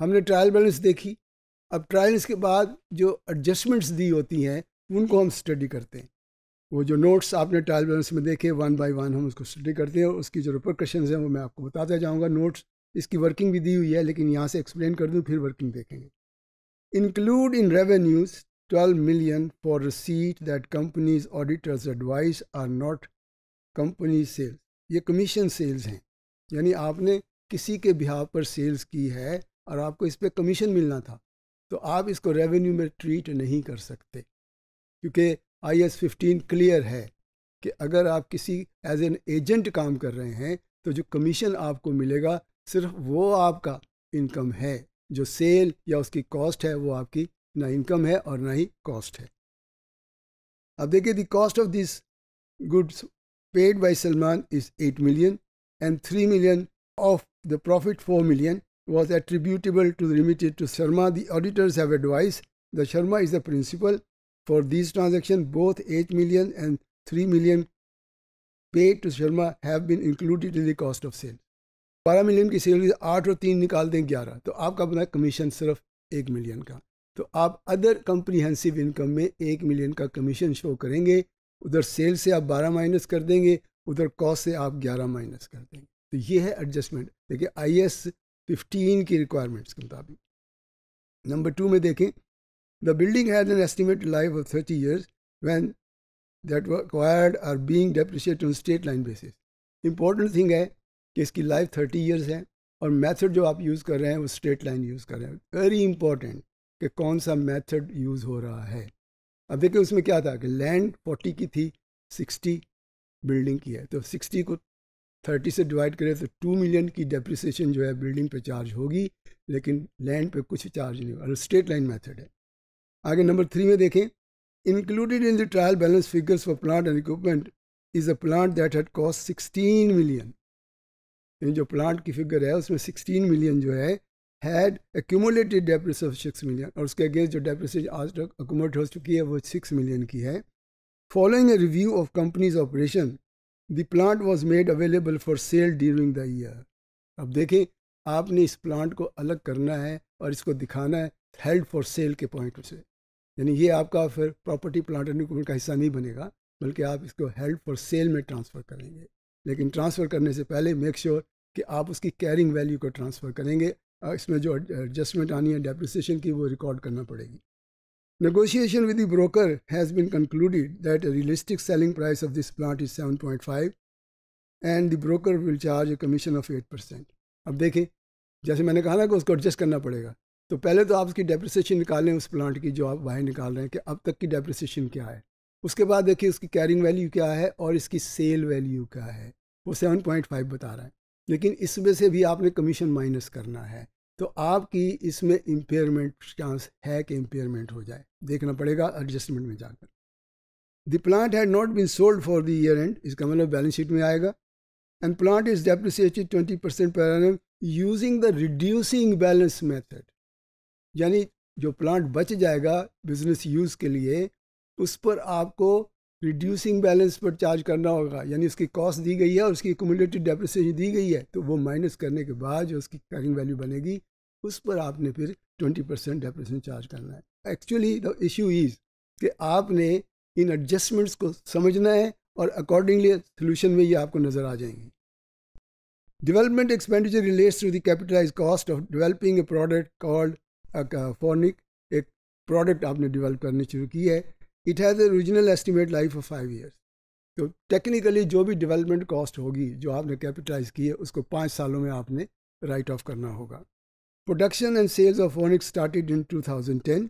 हमने trial balance देखी अब ट्रायल्स के बाद जो एडजस्टमेंट्स दी होती हैं उनको हम स्टडी करते हैं वो जो नोट्स आपने ट्रायल बैलेंस में देखे वन बाय वन हम उसको स्टडी करते हैं उसकी जो रिपोर्कशन हैं वो मैं आपको बताता जाऊँगा नोट्स इसकी वर्किंग भी दी हुई है लेकिन यहाँ से एक्सप्लेन कर दूँ फिर वर्किंग देखेंगे include in revenues twelve million for receipt that company's auditors advice are not company sales ये कमीशन सेल्स हैं यानी आपने किसी के बिहाव पर सेल्स की है और आपको इस पर कमीशन मिलना था तो आप इसको रेवेन्यू में ट्रीट नहीं कर सकते क्योंकि आई एस फिफ्टीन क्लियर है कि अगर आप किसी एज एन एजेंट काम कर रहे हैं तो जो कमीशन आपको मिलेगा सिर्फ वो आपका इनकम है जो सेल या उसकी कॉस्ट है वो आपकी ना इनकम है और ना ही कॉस्ट है अब देखिए the cost of this goods paid by Salman is eight million and three million of the profit four million was attributable to remitted to Sharma, the auditors have advised that Sharma is the principal for these transactions. Both 8 million and 3 million paid to Sharma have been included in the cost of sale. 12 million की sale आठ और तीन निकाल दें ग्यारह तो आपका बना कमीशन सिर्फ एक मिलियन का तो आप अदर कंप्रीहेंसिव इनकम में एक मिलियन का कमीशन शो करेंगे उधर सेल से आप बारह माइनस कर देंगे उधर कॉस्ट से आप ग्यारह माइनस कर देंगे तो ये है एडजस्टमेंट देखिए आई एस फिफ्टीन की रिक्वायरमेंट्स के मुताबिक नंबर टू में देखें the building has an estimate life of thirty years when that acquired are being depreciate on state line basis important thing है कि इसकी लाइफ थर्टी ईयर्स है और मैथड जो आप यूज़ कर रहे हैं वो स्ट्रेट लाइन यूज़ कर रहे हैं वेरी इंपॉर्टेंट कि कौन सा मैथड यूज़ हो रहा है अब देखिए उसमें क्या था कि लैंड फोर्टी की थी सिक्सटी बिल्डिंग की है तो सिक्सटी को थर्टी से डिवाइड करें तो टू मिलियन की डेप्रिसिएशन जो है बिल्डिंग पे चार्ज होगी लेकिन लैंड पे कुछ चार्ज नहीं होगा स्टेट लाइन मेथड है आगे नंबर थ्री में देखें included in the trial balance figures for plant and equipment is a plant that had cost 16 million जो प्लांट की फिगर है उसमें सिक्सटीन मिलियन जो है had accumulated depreciation of six million और उसके अगेंस्ट जो डेप्रिसिएशन आज तक अकोमोडेट हो चुकी है वो सिक्स मिलियन की है following a review of company's operation the plant was made available for sale during the year अब देखें आपने इस प्लांट को अलग करना है और इसको दिखाना है हेल्ड फॉर सेल के पॉइंट से यानी ये आपका फिर प्रॉपर्टी प्लांट एंड का हिस्सा नहीं बनेगा बल्कि आप इसको हेल्ड फॉर सेल में ट्रांसफ़र करेंगे लेकिन ट्रांसफ़र करने से पहले मेक श्योर sure कि आप उसकी कैरिंग वैल्यू को ट्रांसफ़र करेंगे इसमें जो एडजस्टमेंट आनी है डेप्रिसिएशन की वो रिकॉर्ड करना पड़ेगी Negotiation with the broker has been concluded that a realistic selling price of this plant is 7.5 and the broker will charge a commission of eight percent अब देखें जैसे मैंने कहा ना कि उसको एडजस्ट करना पड़ेगा तो पहले तो आप उसकी डेप्रिसिएशन निकालें उस प्लांट की जो आप बाहर निकाल रहे हैं कि अब तक की डेप्रिसिएशन क्या है उसके बाद देखिए उसकी कैरिंग वैल्यू क्या है और इसकी सेल वैल्यू क्या है वो सेवन पॉइंट फाइव बता रहा है लेकिन इसमें से भी आपने कमीशन माइनस करना है तो आपकी इसमें इम्पेयरमेंट चांस है कि इम्पेयरमेंट हो जाए देखना पड़ेगा एडजस्टमेंट में जाकर the plant had not been sold for the year and इसका मतलब बैलेंस शीट में आएगा and plant is depreciated twenty percent पर using the reducing balance method यानी जो प्लांट बच जाएगा बिजनेस यूज़ के लिए उस पर आपको रिड्यूसिंग बैलेंस पर चार्ज करना होगा यानी उसकी कॉस्ट दी गई है और उसकी एकोमुलेटिव डेप्रिसिएशन दी गई है तो वो माइनस करने के बाद जो उसकी कैरिंग वैल्यू बनेगी उस पर आपने फिर ट्वेंटी परसेंट डेप्रेशन चार्ज करना है एक्चुअली द इशू इज़ कि आपने इन एडजस्टमेंट्स को समझना है और अकॉर्डिंगली सोल्यूशन में ये आपको नज़र आ जाएंगी development expenditure relates to capitalise cost of developing a product called called uh, एक प्रोडक्ट आपने डेवलप करनी शुरू की है it has a original estimate life of five years तो टेक्निकली जो भी डेवलपमेंट कॉस्ट होगी जो आपने कैपिटलाइज की है उसको पाँच सालों में आपने राइट ऑफ करना होगा production and sales of Onyx started in 2010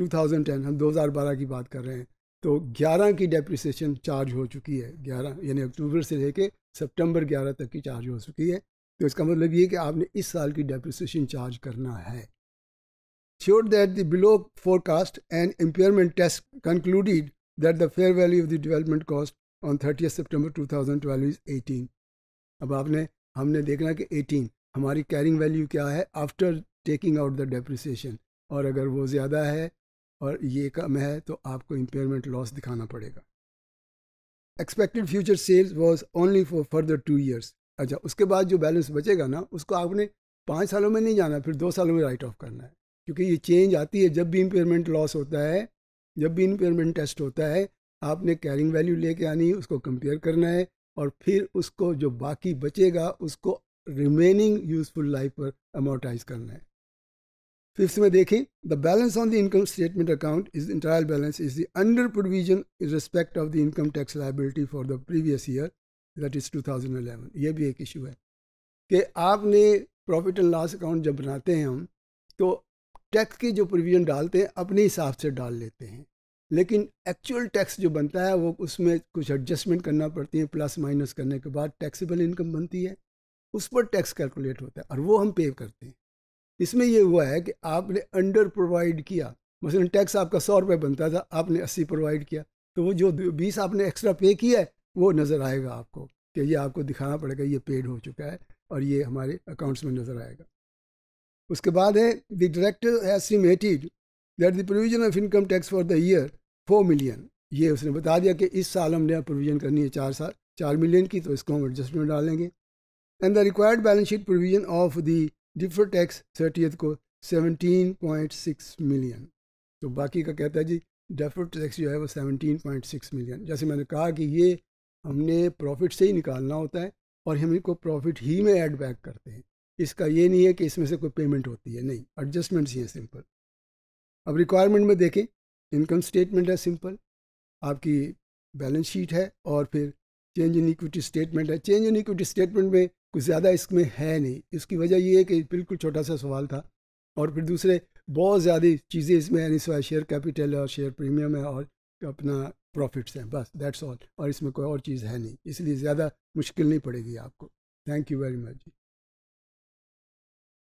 2010 हम 2012 की बात कर रहे हैं तो 11 की डेप्रिसिएशन चार्ज हो चुकी है 11 यानी अक्टूबर से लेके सितंबर 11 तक की चार्ज हो चुकी है तो इसका मतलब ये कि आपने इस साल की डेप्रिसिएशन चार्ज करना है showed that the below forecast and impairment test concluded that the fair value of the development cost on 30th September 2012 is 18. अब आपने हमने देखना कि 18 हमारी कैरिंग वैल्यू क्या है after taking out the depreciation और अगर वो ज़्यादा है और ये कम है तो आपको इम्पेयरमेंट लॉस दिखाना पड़ेगा expected future sales was only for further two years अच्छा उसके बाद जो बैलेंस बचेगा ना उसको आपने पाँच सालों में नहीं जाना फिर दो सालों में राइट ऑफ करना है क्योंकि ये चेंज आती है जब भी इम्पेयरमेंट लॉस होता है जब भी इम्पेयरमेंट टेस्ट होता है आपने कैरिंग वैल्यू लेके आनी है उसको कंपेयर करना है और फिर उसको जो बाकी बचेगा उसको रिमेनिंग यूजफुल लाइफ पर अमोटाइज करना है फिफ्थ में देखें the balance on the income statement account is entire balance is the under provision in respect of the income tax liability for the previous year that is 2011 ये भी एक issue है कि आपने प्रॉफिट एंड लॉस अकाउंट जब बनाते हैं हम तो टैक्स की जो प्रोविज़न डालते हैं अपने हिसाब से डाल लेते हैं लेकिन एक्चुअल टैक्स जो बनता है वो उसमें कुछ एडजस्टमेंट करना पड़ती है प्लस माइनस करने के बाद टैक्सेबल इनकम बनती है उस पर टैक्स कैलकुलेट होता है और वो हम पे करते हैं इसमें ये हुआ है कि आपने अंडर प्रोवाइड किया मसलन टैक्स आपका सौ रुपये बनता था आपने अस्सी प्रोवाइड किया तो वो जो बीस आपने एक्स्ट्रा पे किया है वो नज़र आएगा आपको कि ये आपको दिखाना पड़ेगा ये पेड हो चुका है और ये हमारे अकाउंट्स में नज़र आएगा उसके बाद है the director estimated that the provision of income tax for the year four million ये उसने बता दिया कि इस साल हमने प्रोविजन करनी है चार साल चार मिलियन की तो इसको हम एडजस्टमेंट डालेंगे and the required balance sheet provision of the defer tax thirty को सेवनटीन पॉइंट सिक्स मिलियन तो बाकी का कहता है जी डेफर टैक्स जो है वो सेवनटीन पॉइंट सिक्स मिलियन जैसे मैंने कहा कि ये हमने प्रॉफिट से ही निकालना होता है और हम इनको प्रॉफिट ही में ऐड बैक करते हैं इसका ये नहीं है कि इसमें से कोई पेमेंट होती है नहीं एडजस्टमेंट्स ही हैं सिंपल अब रिक्वायरमेंट में देखें इनकम स्टेटमेंट है सिंपल आपकी बैलेंस शीट है और फिर चेंज इन इक्विटी स्टेटमेंट है चेंज इन इक्विटी स्टेटमेंट में कुछ ज़्यादा इसमें है नहीं इसकी वजह ये है कि बिल्कुल छोटा सा सवाल था और फिर दूसरे बहुत ज़्यादा चीज़ें इसमें यानी सिवाय शेयर कैपिटल है और शेयर प्रीमियम है और अपना प्रॉफिट्स हैं बस दैट्स ऑल और इसमें कोई और चीज़ है नहीं इसलिए ज़्यादा मुश्किल नहीं पड़ेगी आपको thank you very much ji